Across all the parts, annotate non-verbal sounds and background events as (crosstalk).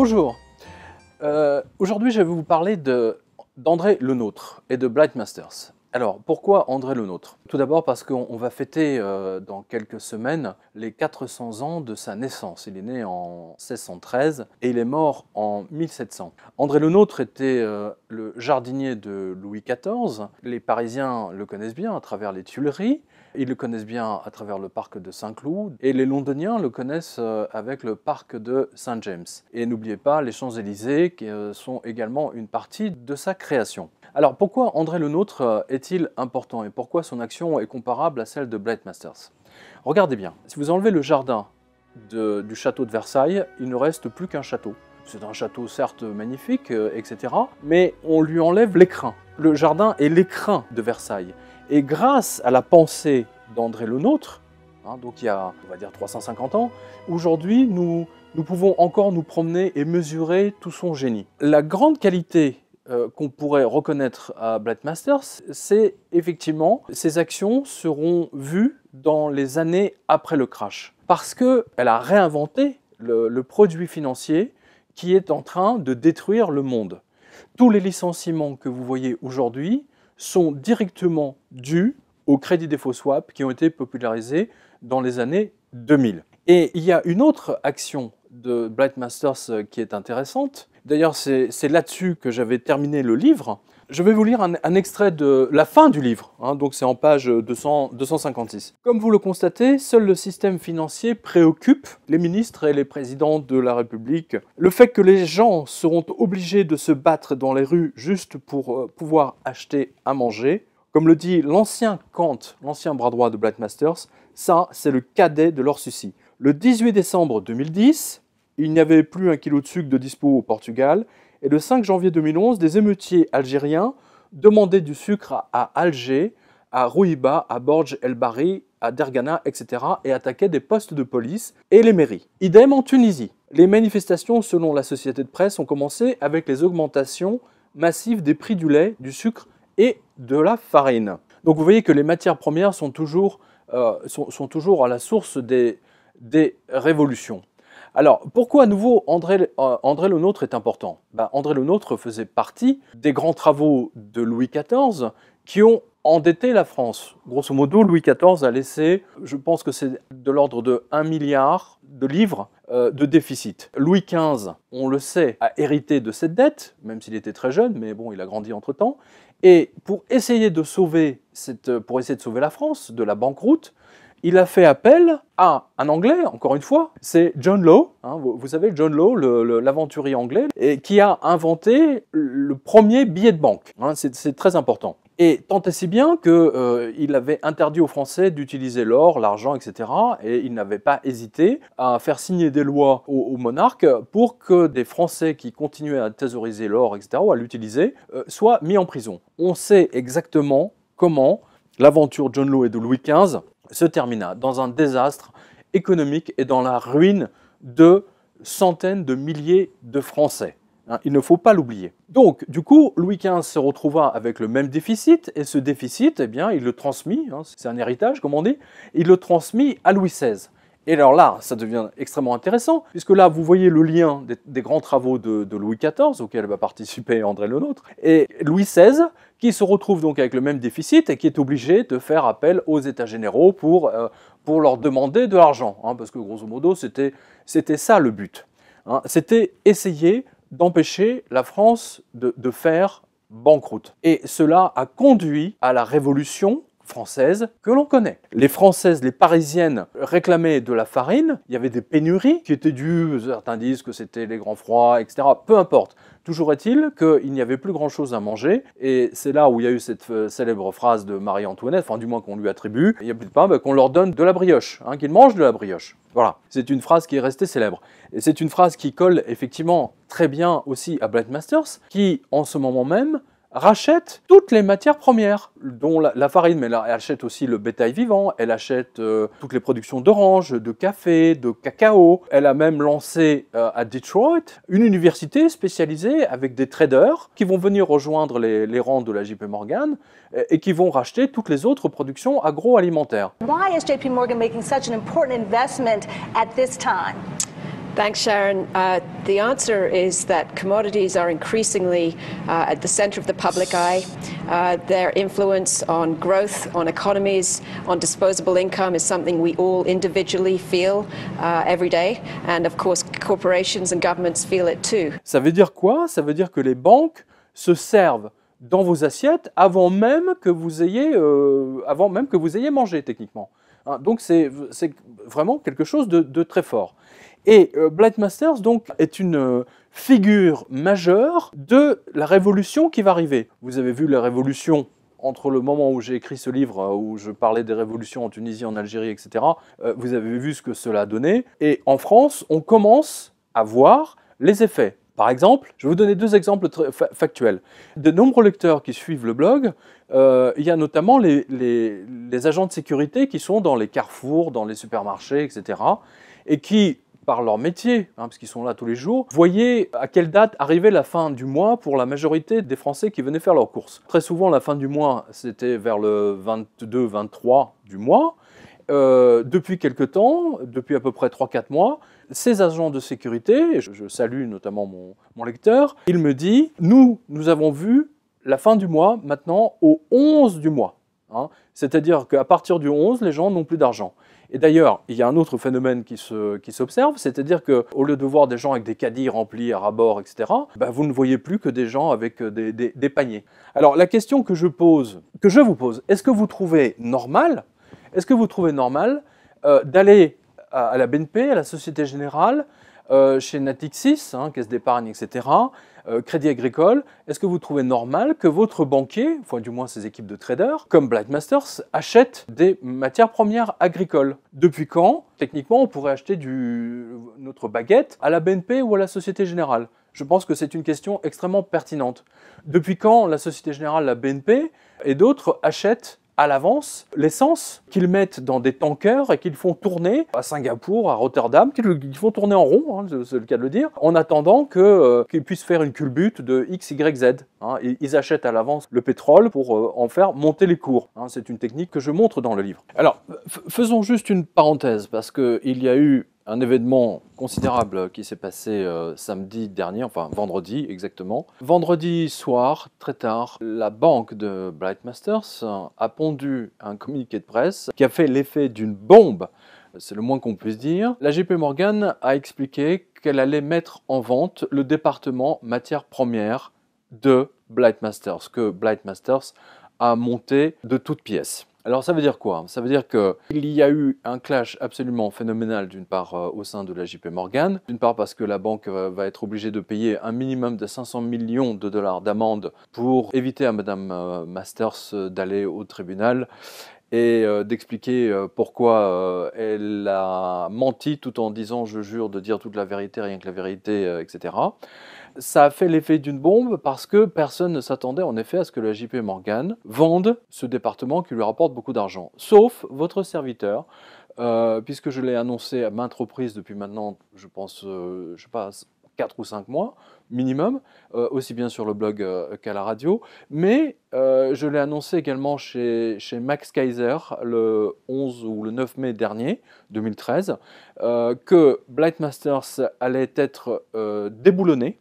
Bonjour. Euh, aujourd'hui, je vais vous parler d'André Le Nôtre et de Blightmasters. Masters. Alors, pourquoi André Le Nôtre Tout d'abord parce qu'on va fêter euh, dans quelques semaines les 400 ans de sa naissance. Il est né en 1613 et il est mort en 1700. André Le Nôtre était euh, le jardinier de Louis XIV. Les Parisiens le connaissent bien à travers les Tuileries. Ils le connaissent bien à travers le parc de Saint-Cloud et les Londoniens le connaissent euh, avec le parc de Saint-James. Et n'oubliez pas les Champs-Élysées qui euh, sont également une partie de sa création. Alors pourquoi André le Nôtre euh, est-il important et pourquoi son action est comparable à celle de Blade Masters Regardez bien, si vous enlevez le jardin du château de Versailles, il ne reste plus qu'un château. C'est un château certes magnifique, etc., mais on lui enlève l'écrin. Le jardin est l'écrin de Versailles. Et grâce à la pensée d'André Le Nôtre, hein, donc il y a, on va dire, 350 ans, aujourd'hui, nous, nous pouvons encore nous promener et mesurer tout son génie. La grande qualité euh, qu'on pourrait reconnaître à Black Masters, c'est effectivement ses actions seront vues dans les années après le crash. Parce qu'elle a réinventé le produit financier qui est en train de détruire le monde. Tous les licenciements que vous voyez aujourd'hui sont directement dus aux crédits défauts swap qui ont été popularisés dans les années 2000. Et il y a une autre action de Blightmasters Masters euh, qui est intéressante. D'ailleurs, c'est là-dessus que j'avais terminé le livre. Je vais vous lire un, extrait de la fin du livre, hein, donc c'est en page 256. Comme vous le constatez, seul le système financier préoccupe les ministres et les présidents de la République. Le fait que les gens seront obligés de se battre dans les rues juste pour euh, pouvoir acheter à manger, comme le dit l'ancien Kant, l'ancien bras droit de Blackmasters, ça c'est le cadet de leur souci. Le 18 décembre 2010, il n'y avait plus un kilo de sucre de dispo au Portugal et le 5 janvier 2011, des émeutiers algériens demandaient du sucre à Alger, à Rouiba, à Borj El Bari, à Dergana, etc. et attaquaient des postes de police et les mairies. Idem en Tunisie. Les manifestations, selon la société de presse, ont commencé avec les augmentations massives des prix du lait, du sucre et de la farine. Donc vous voyez que les matières premières sont toujours, euh, à la source des révolutions. Alors, pourquoi à nouveau André, euh, André le Nôtre est important ben, André le Nôtre faisait partie des grands travaux de Louis XIV qui ont endetté la France. Grosso modo, Louis XIV a laissé, je pense que c'est de l'ordre de 1 milliard de livres euh, de déficit. Louis XV, on le sait, a hérité de cette dette, même s'il était très jeune, mais bon, il a grandi entre-temps. Et pour essayer de sauver, pour essayer de sauver la France de la banqueroute, il a fait appel à un Anglais, encore une fois, c'est John Law, hein, vous, savez John Law, l'aventurier anglais, qui a inventé le premier billet de banque. Hein, c'est très important. Et tant et si bien qu'il euh, avait interdit aux Français d'utiliser l'or, l'argent, etc. Et il n'avait pas hésité à faire signer des lois aux, monarque monarques pour que des Français qui continuaient à thésauriser l'or, etc., ou à l'utiliser, euh, soient mis en prison. On sait exactement comment l'aventure John Law et de Louis XV se termina dans un désastre économique et dans la ruine de centaines de milliers de Français. Hein, il ne faut pas l'oublier. Donc, du coup, Louis XV se retrouva avec le même déficit, et ce déficit, eh bien, il le transmit, hein, c'est un héritage, comme on dit, il le transmit à Louis XVI. Et alors là, ça devient extrêmement intéressant, puisque là, vous voyez le lien des, grands travaux de, Louis XIV, auxquels va participer André le Nôtre et Louis XVI, qui se retrouve donc avec le même déficit et qui est obligé de faire appel aux États généraux pour, euh, pour leur demander de l'argent, hein, parce que grosso modo, c'était ça le but. Hein. C'était essayer d'empêcher la France de, de faire banqueroute. Et cela a conduit à la révolution française que l'on connaît. Les françaises, les parisiennes réclamaient de la farine, il y avait des pénuries qui étaient dues, certains disent que c'était les grands froids, etc. Peu importe. Toujours est-il qu'il n'y avait plus grand-chose à manger, et c'est là où il y a eu cette euh, célèbre phrase de Marie-Antoinette, enfin du moins qu'on lui attribue, il n'y a plus de pain, bah, qu'on leur donne de la brioche, hein, qu'ils mangent de la brioche. Voilà, c'est une phrase qui est restée célèbre. Et c'est une phrase qui colle effectivement très bien aussi à Blind Masters, qui en ce moment même rachète toutes les matières premières, dont la, farine, mais elle, achète aussi le bétail vivant, elle achète euh, toutes les productions d'oranges, de café, de cacao. Elle a même lancé euh, à Detroit une université spécialisée avec des traders qui vont venir rejoindre les, rangs de la JP Morgan euh, et, qui vont racheter toutes les autres productions agroalimentaires. Why is JP Morgan making such an important investment at this time? Thanks, Sharon. Uh, the answer is that commodities are increasingly uh, at the center of the public eye. Uh, their influence on growth, on economies, on disposable income is something we all individually feel uh, every day. And of course, corporations and governments feel it too. Ça veut dire quoi? Ça veut dire que les banques se servent dans vos assiettes avant même que vous ayez, euh, avant même que vous ayez mangé techniquement. Hein, donc c'est vraiment quelque chose de, de très fort. Et euh, Masters, donc, est une euh, figure majeure de la révolution qui va arriver. Vous avez vu la révolution entre le moment où j'ai écrit ce livre, euh, où je parlais des révolutions en Tunisie, en Algérie, etc., euh, vous avez vu ce que cela a donné. Et en France, on commence à voir les effets. Par exemple, je vais vous donner deux exemples factuels. De nombreux lecteurs qui suivent le blog, il y a notamment les, les, les agents de sécurité qui sont dans les carrefours, dans les supermarchés, etc., et qui par leur métier, hein, parce qu'ils sont là tous les jours, voyaient à quelle date arrivait la fin du mois pour la majorité des Français qui venaient faire leurs courses. Très souvent, la fin du mois, c'était vers le 22-23 du mois. Euh, depuis quelque temps, depuis à peu près 3-4 mois, ces agents de sécurité, et je, salue notamment mon, lecteur, il me dit, nous, nous avons vu la fin du mois maintenant au 11 du mois. Hein. C'est-à-dire qu'à partir du 11, les gens n'ont plus d'argent. Et d'ailleurs, il y a un autre phénomène qui s'observe, c'est-à-dire qu'au lieu de voir des gens avec des caddies remplis à rabord, etc., bah, vous ne voyez plus que des gens avec euh, des, paniers. Alors la question que je pose, que je vous pose, est-ce que vous trouvez normal, est-ce que vous trouvez normal euh, d'aller à, la BNP, à la Société Générale, euh, chez Natixis, hein, caisse d'épargne, etc., euh, Crédit Agricole, est-ce que vous trouvez normal que votre banquier, enfin du moins ses équipes de traders, comme Blackmasters, achètent des matières premières agricoles Depuis quand, techniquement, on pourrait acheter notre baguette à la BNP ou à la Société Générale je pense que c'est une question extrêmement pertinente. Depuis quand la Société Générale, la BNP et d'autres achètent à l'avance l'essence qu'ils mettent dans des tankers et qu'ils font tourner à Singapour, à Rotterdam, qu'ils font tourner en rond, hein, c'est le cas de le dire, en attendant euh, qu'ils puissent faire une culbute de X, Y, Z. Hein. Ils achètent à l'avance le pétrole pour euh, en faire monter les cours. Hein. C'est une technique que je montre dans le livre. Alors, faisons juste une parenthèse, parce qu'il y a eu un événement considérable qui s'est passé euh, samedi dernier, enfin vendredi exactement. Vendredi soir, très tard, la banque de Blightmasters a pondu un communiqué de presse qui a fait l'effet d'une bombe. C'est le moins qu'on puisse dire. La JP Morgan a expliqué qu'elle allait mettre en vente le département matières premières de Blightmasters, que Blightmasters a monté de toutes pièces. Alors ça veut dire quoi Ça veut dire qu'il y a eu un clash absolument phénoménal d'une part euh, au sein de la JP Morgan, d'une part parce que la banque va être obligée de payer un minimum de 500 millions de dollars d'amende pour éviter à Madame euh, Masters euh, d'aller au tribunal et d'expliquer pourquoi elle a menti tout en disant je jure de dire toute la vérité, rien que la vérité, etc ça a fait l'effet d'une bombe parce que personne ne s'attendait en effet à ce que la JP Morgan vende ce département qui lui rapporte beaucoup d'argent, sauf votre serviteur. Euh, puisque je l'ai annoncé à maintes reprises depuis maintenant, je pense, je euh, je sais pas, 4 ou 5 mois minimum, euh, aussi bien sur le blog qu'à la radio, mais je l'ai annoncé également chez, chez, Max Kaiser le 11 ou le 9 mai dernier, 2013, que Blight allait être déboulonné,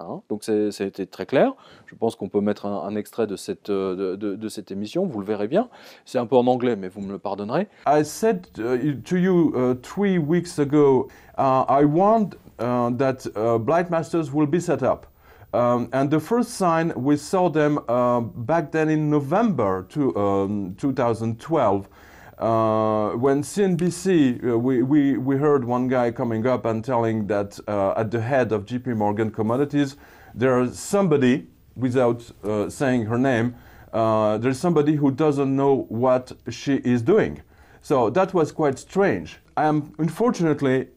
Hein, donc ça a été très clair. Je pense qu'on peut mettre un, extrait de cette, euh, de, cette émission, vous le verrez bien. C'est un peu en anglais, mais vous me le pardonnerez. I said uh, to you uh, three weeks ago, uh, I want uh, that uh, Blight Masters will be set up. Um, and the first sign we saw them back then in November 2012. Uh, when CNBC, uh, we, we, we heard one guy coming up and telling that uh, at the head of JP Morgan Commodities, there is somebody, without uh, saying her name, uh, there's somebody who doesn't know what she is doing. So that was quite strange. I am, unfortunately,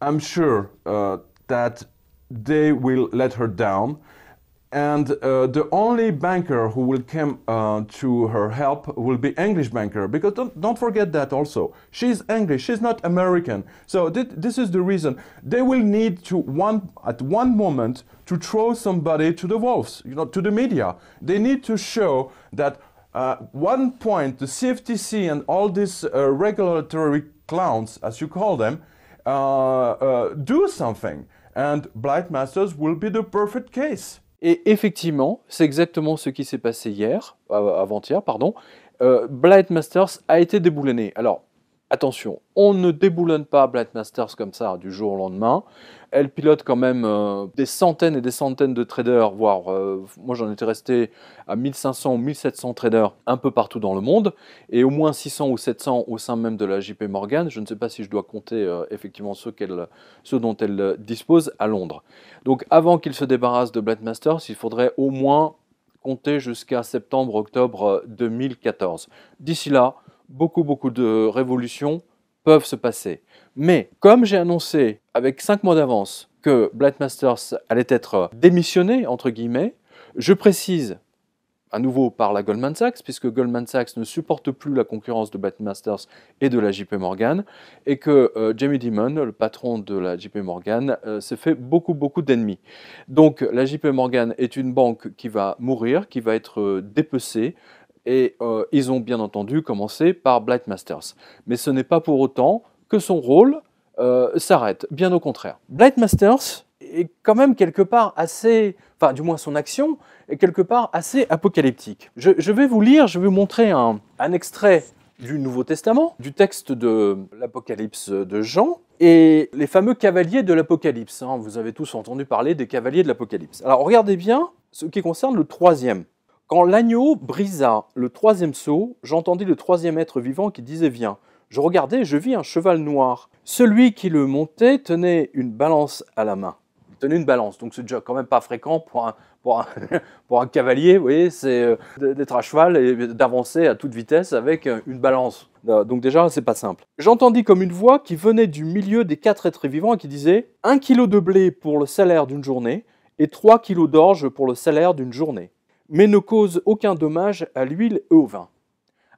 I'm sure uh, that they will let her down and uh, the only banker who will come uh, to her help will be English banker because don't, don't forget that also. She's English, she's not American. So th this is the reason. They will need to one at one moment to throw somebody to the wolves, you know, to the media. They need to show that uh, one point the CFTC and all these uh, regulatory clowns, as you call them, uh, uh, do something. And Blight Masters will be the perfect case. Et effectivement, c'est exactement ce qui s'est passé hier, avant-hier, pardon. Euh, Blightmasters Masters a été déboulonné. Alors, attention, on ne déboulonne pas Blightmasters Masters comme ça du jour au lendemain. Elle pilote quand même euh, des centaines et des centaines de traders, voire euh, moi j'en étais resté à 1500 ou 1700 traders un peu partout dans le monde, et au moins 600 ou 700 au sein même de la JP Morgan. Je ne sais pas si je dois compter euh, effectivement ceux, ceux, dont elle dispose à Londres. Donc avant qu'il se débarrasse de Blade Masters, il faudrait au moins compter jusqu'à septembre-octobre 2014. D'ici là, beaucoup beaucoup de révolutions peuvent se passer. Mais comme j'ai annoncé avec 5 mois d'avance que Blackmasters allait être démissionné, entre guillemets, je précise à nouveau par la Goldman Sachs, puisque Goldman Sachs ne supporte plus la concurrence de Blackmasters et de la JP Morgan, et que euh, Jamie Dimon, le patron de la JP Morgan, euh, s'est fait beaucoup, beaucoup d'ennemis. Donc la JP Morgan est une banque qui va mourir, qui va être euh, dépecée, et euh, ils ont bien entendu commencé par Blight Masters. Mais ce n'est pas pour autant que son rôle euh, s'arrête, bien au contraire. Blight Masters est quand même quelque part assez, enfin du moins son action, est quelque part assez apocalyptique. Je, vais vous lire, je vais vous montrer un, extrait du Nouveau Testament, du texte de l'Apocalypse de Jean, et les fameux cavaliers de l'Apocalypse. Hein. vous avez tous entendu parler des cavaliers de l'Apocalypse. Alors regardez bien ce qui concerne le troisième quand l'agneau brisa le troisième saut, j'entendis le troisième être vivant qui disait Viens. Je regardais, je vis un cheval noir. Celui qui le montait tenait une balance à la main. Il tenait une balance, donc c'est déjà quand même pas fréquent pour un, pour un, (laughs) cavalier, vous voyez, c'est euh, d'être à cheval et d'avancer à toute vitesse avec euh, une balance. Donc déjà, c'est pas simple. J'entendis comme une voix qui venait du milieu des quatre êtres vivants qui disait « Un kilo de blé pour le salaire d'une journée et trois kilos d'orge pour le salaire d'une journée » mais ne cause aucun dommage à l'huile et au vin.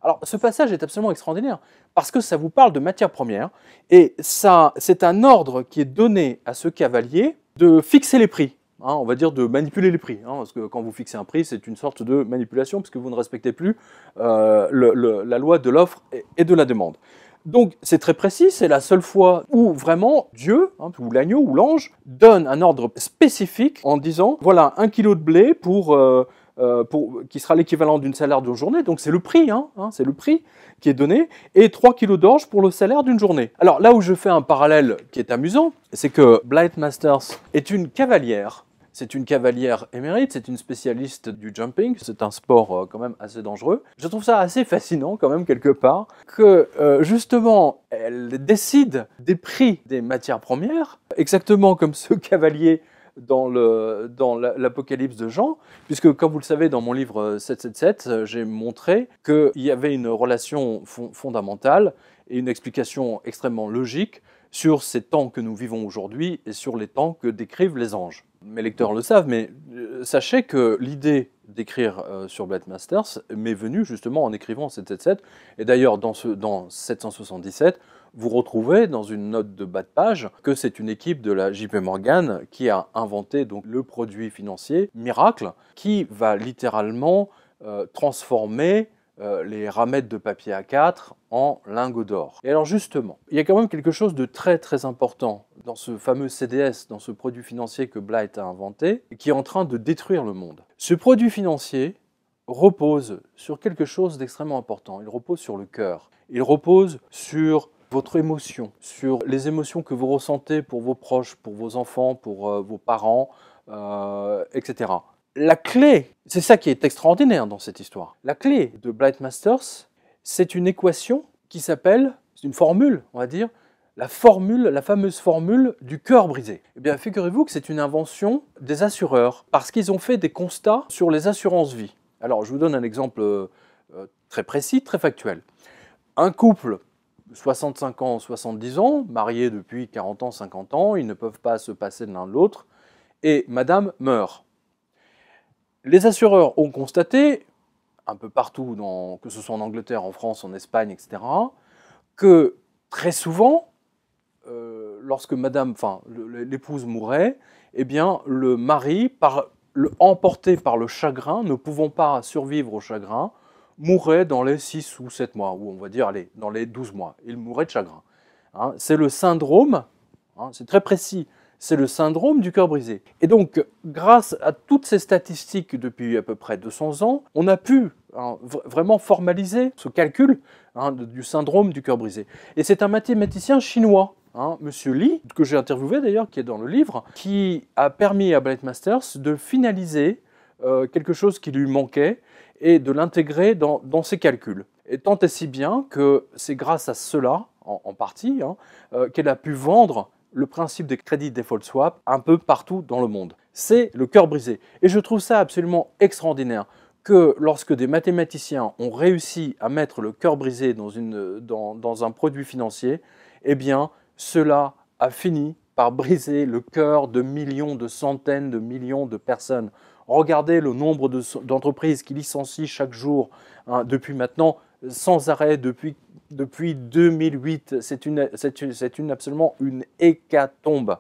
Alors ce passage est absolument extraordinaire parce que ça vous parle de matière première et ça c'est un ordre qui est donné à ce cavalier de fixer les prix. Hein, on va dire de manipuler les prix, hein, parce que quand vous fixez un prix, c'est une sorte de manipulation, puisque vous ne respectez plus euh, la loi de l'offre et, de la demande. Donc c'est très précis, c'est la seule fois où vraiment Dieu, hein, ou l'agneau, ou l'ange, donne un ordre spécifique en disant, voilà, un kilo de blé pour euh, euh, qui sera l'équivalent d'une salaire d'une journée, donc c'est le prix, hein, hein c'est le prix qui est donné, et 3 kilos d'orge pour le salaire d'une journée. Alors là où je fais un parallèle qui est amusant, c'est que Blight Masters est une cavalière. C'est une cavalière émérite, c'est une spécialiste du jumping, c'est un sport euh, quand même assez dangereux. Je trouve ça assez fascinant quand même quelque part que euh, justement elle décide des prix des matières premières, exactement comme ce (laughs) cavalier dans l'Apocalypse de Jean, puisque comme vous le savez, dans mon livre 777, euh, euh, j'ai montré qu'il y avait une relation fondamentale et une explication extrêmement logique sur ces temps que nous vivons aujourd'hui et sur les temps que décrivent les anges. Mes lecteurs le savent, mais euh, sachez que l'idée d'écrire sur Blade Masters m'est venue justement en écrivant 777, et d'ailleurs dans, dans 777, vous retrouvez dans une note de bas de page que c'est une équipe de la JP Morgan qui a inventé donc le produit financier miracle qui va littéralement euh, transformer euh, les ramettes de papier A4 en lingots d'or. Et alors justement, il y a quand même quelque chose de très très important dans ce fameux CDS, dans ce produit financier que Blight a inventé, qui est en train de détruire le monde. Ce produit financier repose sur quelque chose d'extrêmement important. Il repose sur le cœur. Il repose sur votre émotion, sur les émotions que vous ressentez pour vos proches, pour vos enfants, pour euh, vos parents, euh, etc. La clé, c'est ça qui est extraordinaire dans cette histoire. La clé de Blight Masters, c'est une équation qui s'appelle, c'est une formule, on va dire, la formule, la fameuse formule du cœur brisé. Eh bien, figurez-vous que c'est une invention des assureurs, parce qu'ils ont fait des constats sur les assurances vie. Alors, je vous donne un exemple euh, très précis, très factuel. Un couple 65 ans, 70 ans, mariés depuis 40 ans, 50 ans, ils ne peuvent pas se passer l'un de l'autre, et madame meurt. Les assureurs ont constaté, un peu partout, que ce soit en Angleterre, en France, en Espagne, etc., que très souvent, euh, lorsque madame, enfin, l'épouse mourait, eh bien, le mari, emporté par le chagrin, ne pouvant pas survivre au chagrin, mourait dans les 6 ou 7 mois, ou on va dire, allez, dans les 12 mois. Il mourait de chagrin. Hein, c'est le syndrome, hein, c'est très précis, c'est le syndrome du cœur brisé. Et donc, grâce à toutes ces statistiques depuis à peu près 200 ans, on a pu hein, vraiment formaliser ce calcul du syndrome du cœur brisé. Et c'est un mathématicien chinois Hein, Monsieur Li que j'ai interviewé d'ailleurs, qui est dans le livre, qui a permis à Ballet Masters de finaliser euh, quelque chose qui lui manquait, et de l'intégrer dans, ses calculs. Et tant et si bien que c'est grâce à cela, en, partie, hein, euh, qu'elle a pu vendre le principe des crédits default swap un peu partout dans le monde. C'est le cœur brisé. Et je trouve ça absolument extraordinaire que lorsque des mathématiciens ont réussi à mettre le cœur brisé dans, dans un produit financier, eh bien, cela a fini par briser le cœur de millions, de centaines de millions de personnes. Regardez le nombre d'entreprises qui licencient chaque jour hein, depuis maintenant, sans arrêt, depuis, 2008. C'est une, absolument une hécatombe.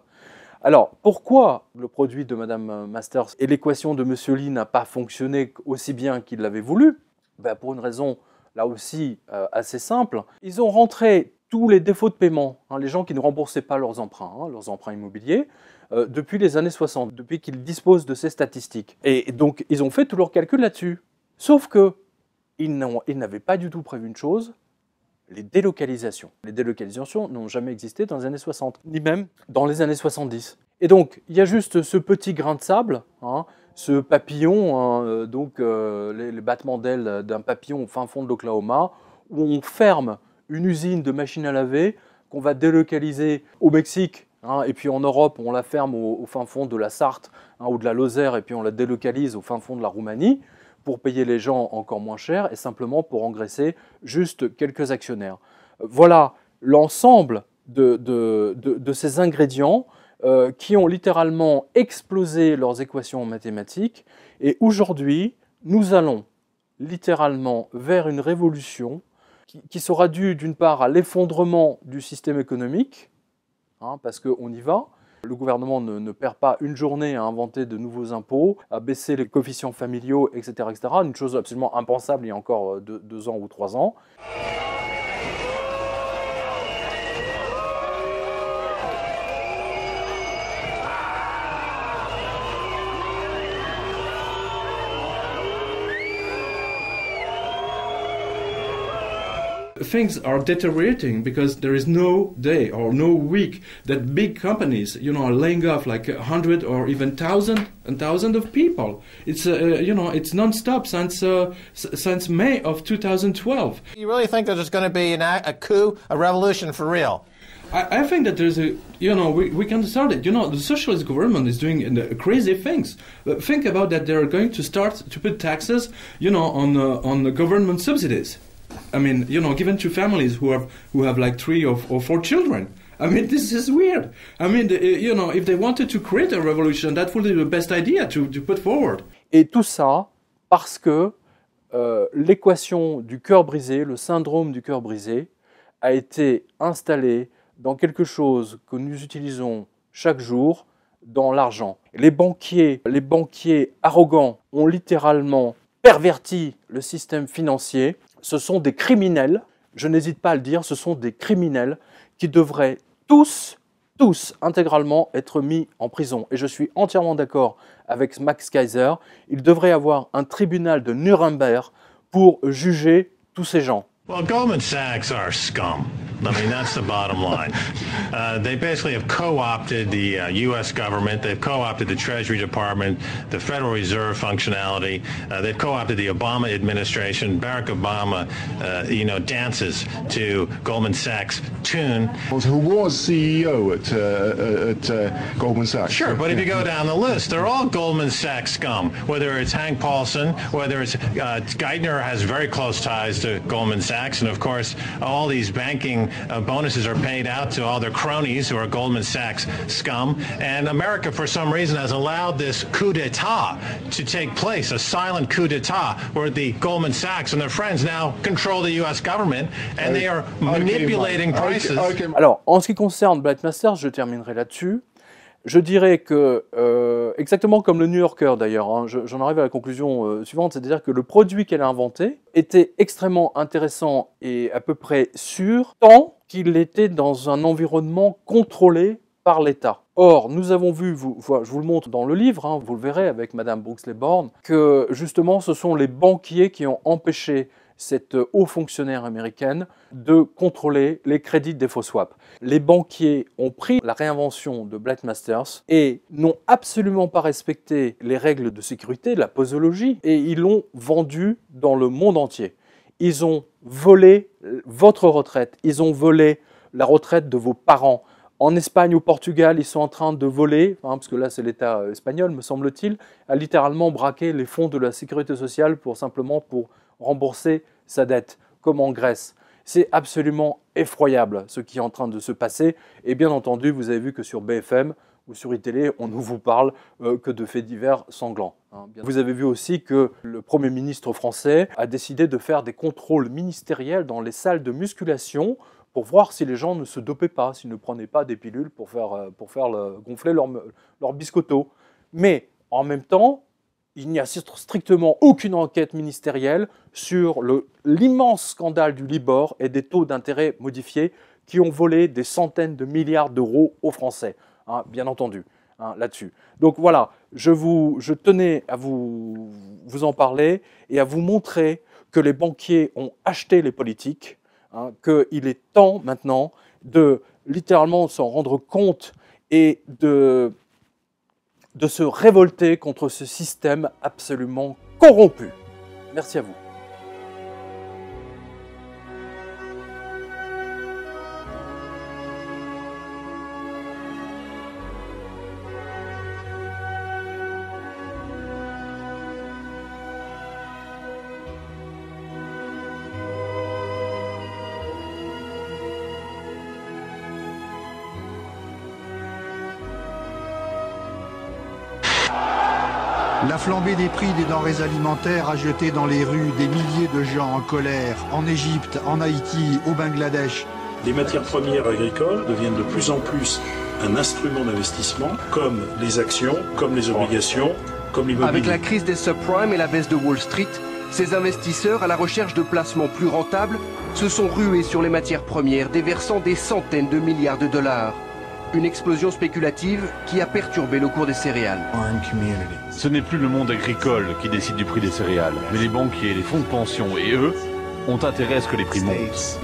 Alors, pourquoi le produit de Madame euh, Masters et l'équation de Monsieur Lee n'a pas fonctionné aussi bien qu'il l'avait voulu ben, Pour une raison, là aussi, euh, assez simple. Ils ont rentré tous les défauts de paiement, hein, les gens qui ne remboursaient pas leurs emprunts, hein, leurs emprunts immobiliers. Euh, depuis les années 60, depuis qu'ils disposent de ces statistiques. Et donc, ils ont fait tous leurs calculs là-dessus. Sauf que ils n'avaient pas du tout prévu une chose, les délocalisations. Les délocalisations n'ont jamais existé dans les années 60, ni même dans les années 70. Et donc, il y a juste ce petit grain de sable, hein, ce papillon, hein, euh, donc euh, les, les, battements d'ailes d'un papillon au fin fond de l'Oklahoma, où on ferme une usine de machines à laver qu'on va délocaliser au Mexique Hein, et puis en Europe, on la ferme au, fin fond de la Sarthe hein, ou de la Lozère, et puis on la délocalise au fin fond de la Roumanie pour payer les gens encore moins cher et simplement pour engraisser juste quelques actionnaires. Voilà l'ensemble de, ces ingrédients euh, qui ont littéralement explosé leurs équations mathématiques. Et aujourd'hui, nous allons littéralement vers une révolution qui sera due d'une part à l'effondrement du système économique, Hein, parce qu'on y va. Le gouvernement ne, perd pas une journée à inventer de nouveaux impôts, à baisser les coefficients familiaux, etc. etc. une chose absolument impensable il y a encore euh, deux, deux ans ou trois ans. things are deteriorating because there is no day or no week that big companies, you know, are laying off like a hundred or even thousand and thousand of people. It's uh, uh you know it's nonstop since uh, since May of 2012. You really think that there's going to be an, a coup, a revolution for real? I, think that there's a, you know, we, we can start it. You know, the socialist government is doing uh, crazy things. think about that they're going to start to put taxes, you know, on, uh, on the government subsidies. I mean, you know, given to families who have who have like three or, or four children. I mean, (laughs) this is weird. I mean, eh, you know, if they wanted to create a revolution, that would be the best idea to, to put forward. Et tout ça parce que euh, l'équation du cœur brisé, le syndrome du cœur brisé, a été installée dans quelque chose que nous utilisons chaque jour, dans l'argent. Les banquiers, les banquiers arrogants ont littéralement perverti le système financier ce sont des criminels, je n'hésite pas à le dire, ce sont des criminels qui devraient tous, tous intégralement être mis en prison. Et je suis entièrement d'accord avec Max Kaiser, il devrait y avoir un tribunal de Nuremberg pour juger tous ces gens. I mean, that's the bottom line. (laughs) Uh, they basically have co-opted the uh, U.S. government. They've co-opted the Treasury Department, the Federal Reserve functionality. Uh, they've co-opted the Obama administration. Barack Obama, uh, you know, dances to Goldman Sachs tune. Who was CEO at, uh, uh, at Goldman Sachs? Sure, but if you go down the list, they're all Goldman Sachs scum. Whether it's Hank Paulson, whether it's Geithner has very close ties to Goldman Sachs, and of course all these banking uh, bonuses are paid out to all their cronies who are Goldman Sachs scum. And America, for some reason, has allowed this coup d'etat to take place, a silent coup d'etat, where the Goldman Sachs and their friends now control the US government and they are manipulating prices. Alors, en ce qui concerne Blackmaster, je terminerai là-dessus. Je dirais que, euh, exactement comme le New Yorker d'ailleurs, hein, j'en arrive à la conclusion euh, suivante, c'est-à-dire que le produit qu'elle a inventé était extrêmement intéressant et à peu près sûr, tant qu'il était dans un environnement contrôlé par l'État. Or, nous avons vu, vous, je vous le montre dans le livre, hein, vous le verrez avec Madame Brooks-Leborn, que justement ce sont les banquiers qui ont empêché cette euh, haut fonctionnaire américaine de contrôler les crédits des faux swaps. Les banquiers ont pris la réinvention de Black Masters et n'ont absolument pas respecté les règles de sécurité, la posologie, et ils l'ont vendu dans le monde entier. Ils ont volé euh, votre retraite, ils ont volé la retraite de vos parents. En Espagne ou Portugal, ils sont en train de voler, hein, parce que là c'est l'État euh, espagnol, me semble-t-il, a littéralement braqué les fonds de la sécurité sociale pour simplement pour rembourser sa dette, comme en Grèce. C'est absolument effroyable ce qui est en train de se passer. Et bien entendu, vous avez vu que sur BFM ou sur iTélé, on ne vous parle euh, que de faits divers sanglants. Hein, vous avez vu aussi que le Premier ministre français a décidé de faire des contrôles ministériels dans les salles de musculation pour voir si les gens ne se dopaient pas, s'ils ne prenaient pas des pilules pour faire, euh, gonfler leurs leur Mais en même temps, il n'y a strictement aucune enquête ministérielle sur l'immense scandale du Libor et des taux d'intérêt modifiés qui ont volé des centaines de milliards d'euros aux Français, hein, bien entendu, hein, là-dessus. Donc voilà, je, vous, je tenais à vous, vous en parler et à vous montrer que les banquiers ont acheté les politiques, hein, qu'il est temps maintenant de littéralement s'en rendre compte et de de se révolter contre ce système absolument corrompu. Merci à vous. Les prix des denrées alimentaires à jeter dans les rues des milliers de gens en colère, en Égypte, en Haïti, au Bangladesh. Les matières premières agricoles deviennent de plus en plus un instrument d'investissement, comme les actions, comme les obligations, comme l'immobilier. Avec la crise des subprimes et la baisse de Wall Street, ces investisseurs, à la recherche de placements plus rentables, se sont rués sur les matières premières, déversant des centaines de milliards de dollars. Une explosion spéculative qui a perturbé le cours des céréales. Ce n'est plus le monde agricole qui décide du prix des céréales, mais les banquiers, les fonds de pension et eux ont intérêt à ce que les prix montent.